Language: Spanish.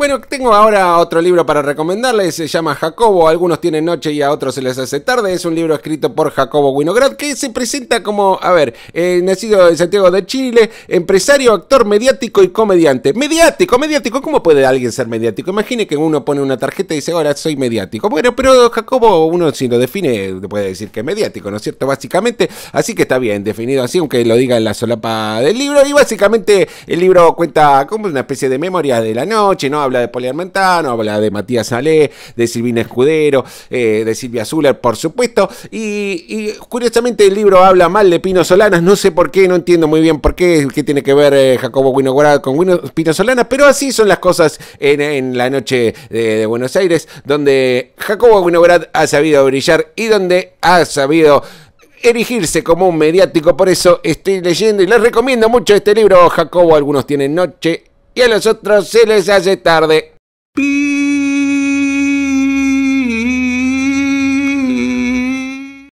Bueno, tengo ahora otro libro para recomendarles, se llama Jacobo, algunos tienen noche y a otros se les hace tarde, es un libro escrito por Jacobo Winograd que se presenta como, a ver, eh, nacido en Santiago de Chile, empresario, actor mediático y comediante. Mediático, mediático, ¿cómo puede alguien ser mediático? Imagine que uno pone una tarjeta y dice, ahora soy mediático. Bueno, pero Jacobo, uno si lo define, puede decir que es mediático, ¿no es cierto? Básicamente, así que está bien definido así, aunque lo diga en la solapa del libro, y básicamente el libro cuenta como una especie de memoria de la noche, ¿no? habla de Poliarmentano, habla de Matías Salé, de Silvina Escudero, eh, de Silvia Zuller, por supuesto. Y, curiosamente el libro habla mal de Pino Solanas, no sé por qué, no entiendo muy bien por qué, qué tiene que ver eh, Jacobo Winograd con Pino Solanas, pero así son las cosas en, la noche de, de, Buenos Aires, donde Jacobo Winograd ha sabido brillar y donde ha sabido erigirse como un mediático, por eso estoy leyendo y les recomiendo mucho este libro, Jacobo, algunos tienen noche y a los otros se les hace tarde.